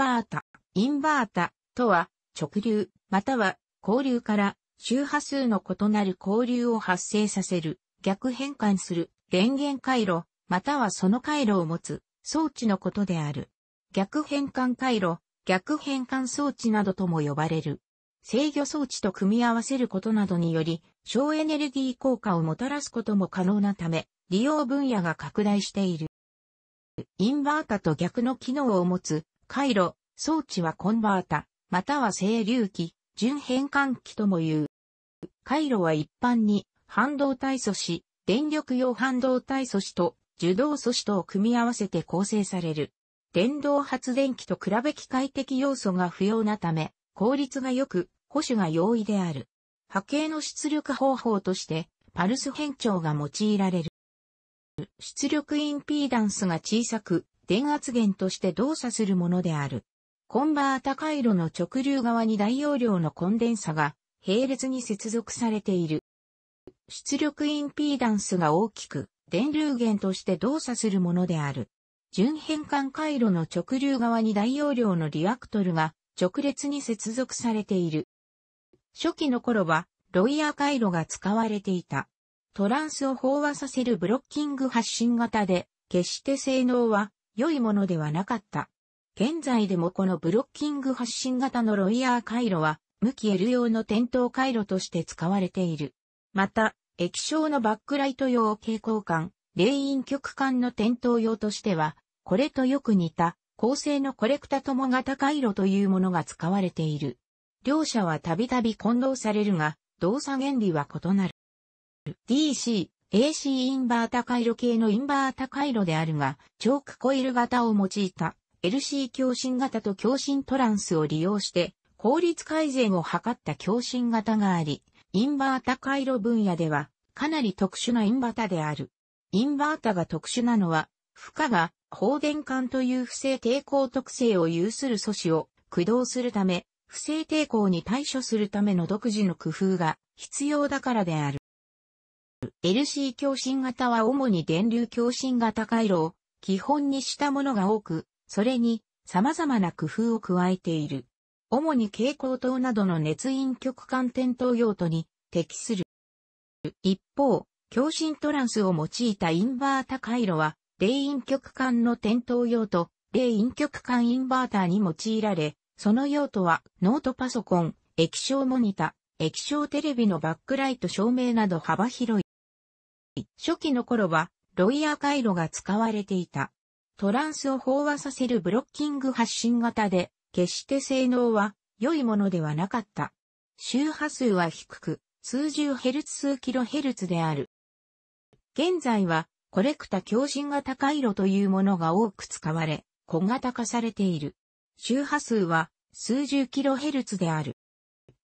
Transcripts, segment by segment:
バータ、インバータとは直流または交流から周波数の異なる交流を発生させる、逆変換する電源回路またはその回路を持つ装置のことである。逆変換回路、逆変換装置などとも呼ばれる。制御装置と組み合わせることなどにより、省エネルギー効果をもたらすことも可能なため、利用分野が拡大している。インバータと逆の機能を持つ回路、装置はコンバータ、または整流器、純変換器とも言う。回路は一般に半導体素子、電力用半導体素子と受動素子とを組み合わせて構成される。電動発電機と比べ機械的要素が不要なため、効率が良く、保守が容易である。波形の出力方法として、パルス変調が用いられる。出力インピーダンスが小さく、電圧源として動作するものである。コンバータ回路の直流側に大容量のコンデンサが並列に接続されている。出力インピーダンスが大きく、電流源として動作するものである。純変換回路の直流側に大容量のリアクトルが直列に接続されている。初期の頃は、ロイヤー回路が使われていた。トランスを飽和させるブロッキング発信型で、決して性能は良いものではなかった。現在でもこのブロッキング発信型のロイヤー回路は、向き L 用の点灯回路として使われている。また、液晶のバックライト用蛍光管、霊陰極管の点灯用としては、これとよく似た、高性のコレクタ友型回路というものが使われている。両者はたびたび混同されるが、動作原理は異なる。DC、AC インバータ回路系のインバータ回路であるが、チョークコイル型を用いた LC 共振型と共振トランスを利用して効率改善を図った共振型があり、インバータ回路分野ではかなり特殊なインバータである。インバータが特殊なのは、負荷が放電管という不正抵抗特性を有する素子を駆動するため、不正抵抗に対処するための独自の工夫が必要だからである。LC 共振型は主に電流共振型回路を基本にしたものが多く、それに様々な工夫を加えている。主に蛍光灯などの熱陰極管点灯用途に適する。一方、共振トランスを用いたインバータ回路は、霊陰極管の点灯用途、霊陰極管インバーターに用いられ、その用途はノートパソコン、液晶モニタ、液晶テレビのバックライト照明など幅広い。初期の頃はロイヤー回路が使われていた。トランスを飽和させるブロッキング発信型で、決して性能は良いものではなかった。周波数は低く、数十ヘルツ数キロヘルツである。現在は、コレクタ共振型回路というものが多く使われ、小型化されている。周波数は数十キロヘルツである。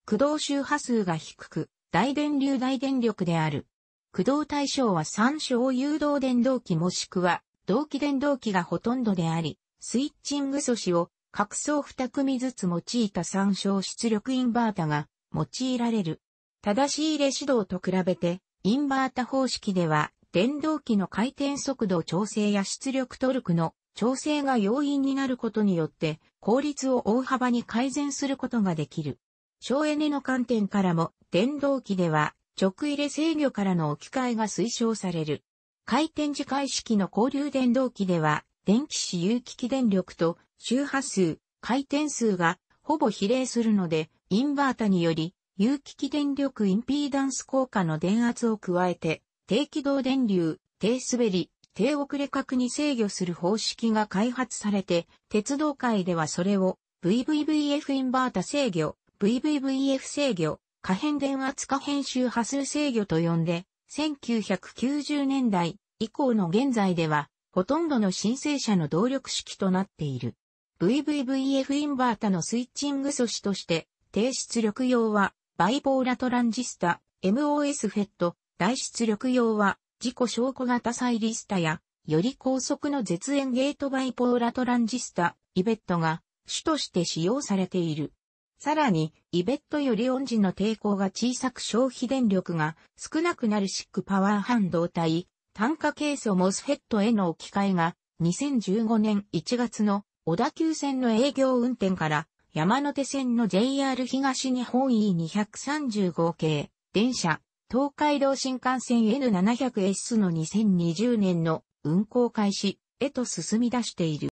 駆動周波数が低く、大電流大電力である。駆動対象は三小誘導電動機もしくは同期電動機がほとんどであり、スイッチング素子を各層2組ずつ用いた参照出力インバータが用いられる。正しいレ指導と比べて、インバータ方式では、電動機の回転速度調整や出力トルクの調整が要因になることによって、効率を大幅に改善することができる。省エネの観点からも、電動機では、直入れ制御からの置き換えが推奨される。回転時回式の交流電動機では、電気子有機機電力と周波数、回転数がほぼ比例するので、インバータにより、有機機電力インピーダンス効果の電圧を加えて、低軌道電流、低滑り、低遅れ角に制御する方式が開発されて、鉄道界ではそれを VVVF インバータ制御、VVVF 制御、可変電圧可変周波数制御と呼んで、1990年代、以降の現在では、ほとんどの申請者の動力式となっている。VVVF インバータのスイッチング素子として、低出力用は、バイポーラトランジスタ、MOS フェット、大出力用は、自己証拠型サイリスタや、より高速の絶縁ゲートバイポーラトランジスタ、イベットが、主として使用されている。さらに、イベットより音時の抵抗が小さく消費電力が少なくなるシックパワー半導体、単価ケースをモスヘッドへの置き換えが2015年1月の小田急線の営業運転から山手線の JR 東日本 E235 系電車東海道新幹線 N700S の2020年の運行開始へと進み出している。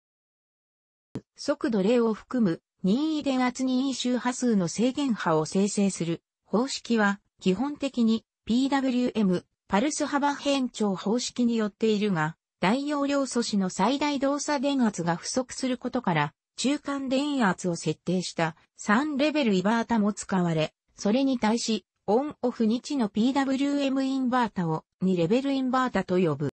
速度例を含む任意電圧任意周波数の制限波を生成する方式は基本的に PWM パルス幅変調方式によっているが、大容量素子の最大動作電圧が不足することから、中間電圧を設定した3レベルイバータも使われ、それに対し、オンオフ日の PWM インバータを2レベルインバータと呼ぶ。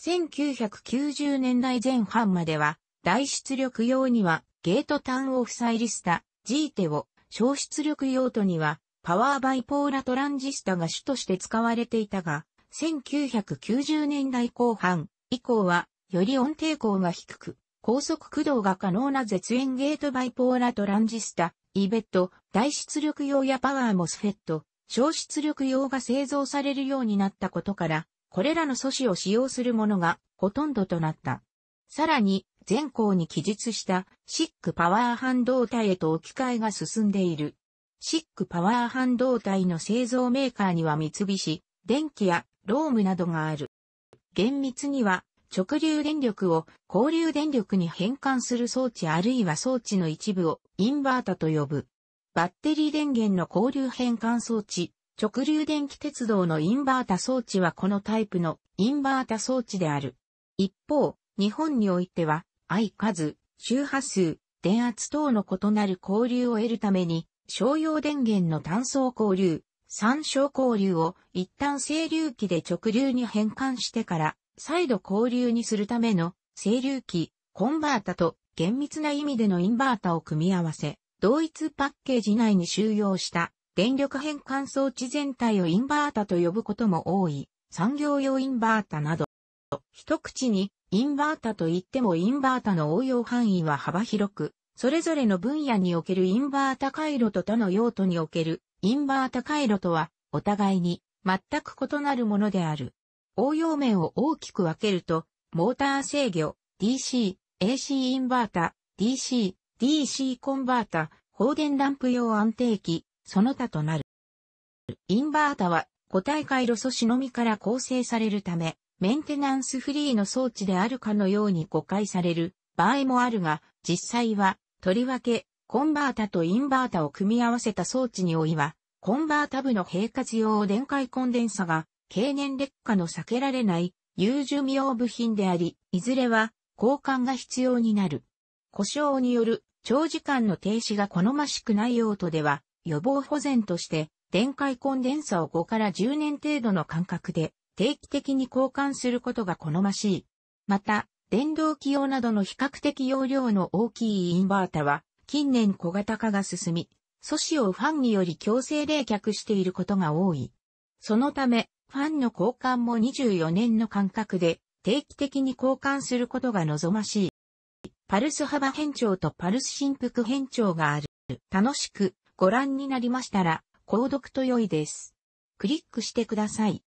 1990年代前半までは、大出力用にはゲートタンオフサイリスタ、G テを、小出力用途にはパワーバイポーラトランジスタが主として使われていたが、1990年代後半以降は、より音抵抗が低く、高速駆動が可能な絶縁ゲートバイポーラトランジスタ、イベット、大出力用やパワーモスフェット、小出力用が製造されるようになったことから、これらの素子を使用するものがほとんどとなった。さらに、全校に記述したシックパワー半導体へと置き換えが進んでいる。シックパワー半導体の製造メーカーには三菱、電気やロームなどがある。厳密には直流電力を交流電力に変換する装置あるいは装置の一部をインバータと呼ぶ。バッテリー電源の交流変換装置、直流電気鉄道のインバータ装置はこのタイプのインバータ装置である。一方、日本においては、相数、周波数、電圧等の異なる交流を得るために、商用電源の単層交流、参照交流を一旦整流器で直流に変換してから、再度交流にするための整流器、コンバータと厳密な意味でのインバータを組み合わせ、同一パッケージ内に収容した電力変換装置全体をインバータと呼ぶことも多い、産業用インバータなど、一口にインバータといってもインバータの応用範囲は幅広く、それぞれの分野におけるインバータ回路と他の用途におけるインバータ回路とは、お互いに全く異なるものである。応用面を大きく分けると、モーター制御、DC、AC インバータ、DC、DC コンバータ、放電ランプ用安定器、その他となる。インバータは固体回路素子のみから構成されるため、メンテナンスフリーの装置であるかのように誤解される場合もあるが、実際はとりわけ、コンバータとインバータを組み合わせた装置においは、コンバータ部の平滑用電解コンデンサが、経年劣化の避けられない、有寿命部品であり、いずれは、交換が必要になる。故障による長時間の停止が好ましくない用途では、予防保全として、電解コンデンサを5から10年程度の間隔で定期的に交換することが好ましい。また、電動機用などの比較的容量の大きいインバータは、近年小型化が進み、素子をファンにより強制冷却していることが多い。そのため、ファンの交換も24年の間隔で定期的に交換することが望ましい。パルス幅変調とパルス振幅変調がある。楽しくご覧になりましたら、購読と良いです。クリックしてください。